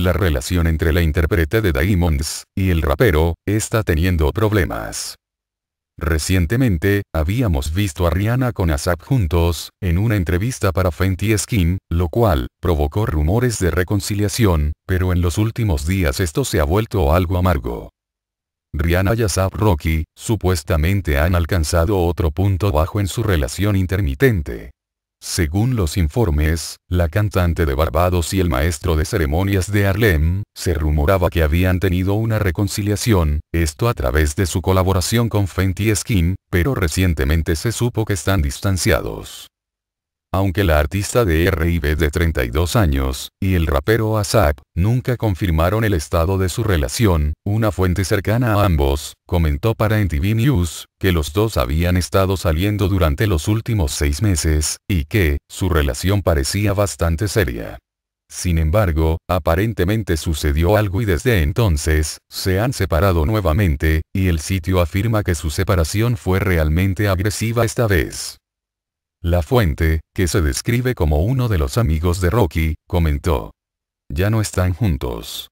La relación entre la intérprete de Diamonds y el rapero está teniendo problemas. Recientemente, habíamos visto a Rihanna con ASAP juntos, en una entrevista para Fenty Skin, lo cual, provocó rumores de reconciliación, pero en los últimos días esto se ha vuelto algo amargo. Rihanna y ASAP Rocky, supuestamente han alcanzado otro punto bajo en su relación intermitente. Según los informes, la cantante de Barbados y el maestro de ceremonias de Harlem, se rumoraba que habían tenido una reconciliación, esto a través de su colaboración con Fenty Skin, pero recientemente se supo que están distanciados. Aunque la artista de RIB de 32 años, y el rapero ASAP, nunca confirmaron el estado de su relación, una fuente cercana a ambos, comentó para NTV News, que los dos habían estado saliendo durante los últimos seis meses, y que, su relación parecía bastante seria. Sin embargo, aparentemente sucedió algo y desde entonces, se han separado nuevamente, y el sitio afirma que su separación fue realmente agresiva esta vez. La fuente, que se describe como uno de los amigos de Rocky, comentó. Ya no están juntos.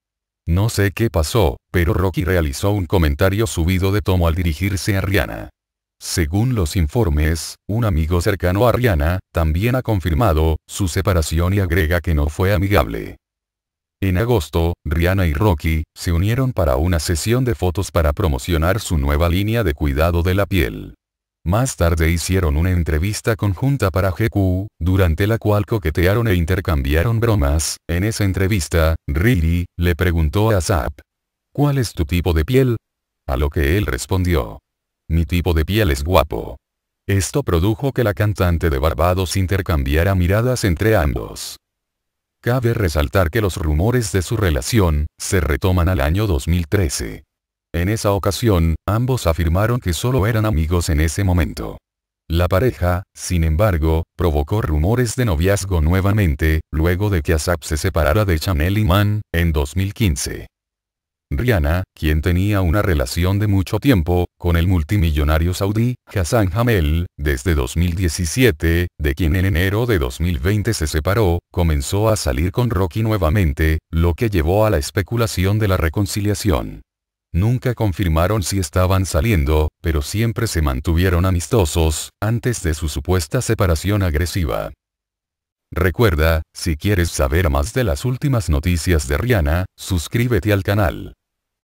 No sé qué pasó, pero Rocky realizó un comentario subido de tomo al dirigirse a Rihanna. Según los informes, un amigo cercano a Rihanna, también ha confirmado, su separación y agrega que no fue amigable. En agosto, Rihanna y Rocky, se unieron para una sesión de fotos para promocionar su nueva línea de cuidado de la piel. Más tarde hicieron una entrevista conjunta para GQ, durante la cual coquetearon e intercambiaron bromas. En esa entrevista, Riri, le preguntó a Zap. ¿Cuál es tu tipo de piel? A lo que él respondió. Mi tipo de piel es guapo. Esto produjo que la cantante de Barbados intercambiara miradas entre ambos. Cabe resaltar que los rumores de su relación, se retoman al año 2013. En esa ocasión, ambos afirmaron que solo eran amigos en ese momento. La pareja, sin embargo, provocó rumores de noviazgo nuevamente, luego de que ASAP se separara de Chanel Iman, en 2015. Rihanna, quien tenía una relación de mucho tiempo, con el multimillonario saudí, Hassan Hamel, desde 2017, de quien en enero de 2020 se separó, comenzó a salir con Rocky nuevamente, lo que llevó a la especulación de la reconciliación. Nunca confirmaron si estaban saliendo, pero siempre se mantuvieron amistosos, antes de su supuesta separación agresiva. Recuerda, si quieres saber más de las últimas noticias de Rihanna, suscríbete al canal.